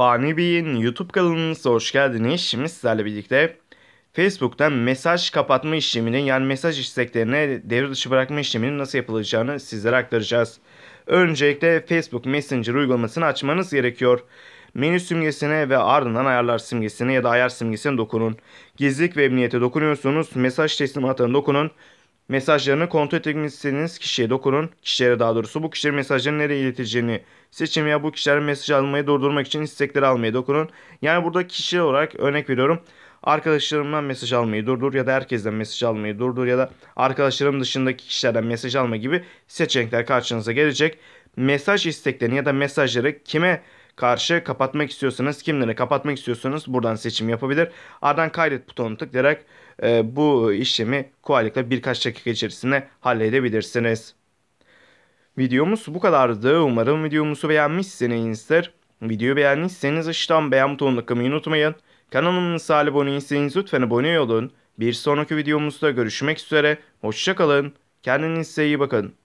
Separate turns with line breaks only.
Fani Bey'in YouTube kanalımıza hoş geldiniz. Şimdi sizlerle birlikte Facebook'tan mesaj kapatma işlemini yani mesaj isteklerine devre dışı bırakma işleminin nasıl yapılacağını sizlere aktaracağız. Öncelikle Facebook Messenger uygulamasını açmanız gerekiyor. Menü simgesine ve ardından ayarlar simgesine ya da ayar simgesine dokunun. Gizlilik ve emniyete dokunuyorsunuz. Mesaj teslimatına dokunun mesajlarını kontrol etmek istediğiniz kişiye dokunun. Kişilere daha doğrusu bu kişilerin mesajlarını nereye ileteceğini seçin veya bu kişilerin mesaj almayı durdurmak için istekleri almaya dokunun. Yani burada kişi olarak örnek veriyorum. Arkadaşlarımdan mesaj almayı durdur ya da herkesten mesaj almayı durdur ya da arkadaşlarım dışındaki kişilerden mesaj alma gibi seçenekler karşınıza gelecek. Mesaj isteklerini ya da mesajları kime karşı kapatmak istiyorsanız kimleri kapatmak istiyorsanız buradan seçim yapabilir. Ardından kaydet butonunu tıklayarak e, bu işlemi kolaylıkla birkaç dakika içerisinde halledebilirsiniz. Videomuz bu kadardı. Umarım videomuzu beğenmişsinizdir. Videoyu beğendiyseniz aşağıdan beğen butonuna tıklamayı unutmayın. Kanalımıza abone değilseniz lütfen abone olun. Bir sonraki videomuzda görüşmek üzere. Hoşçakalın. Kendinize iyi bakın.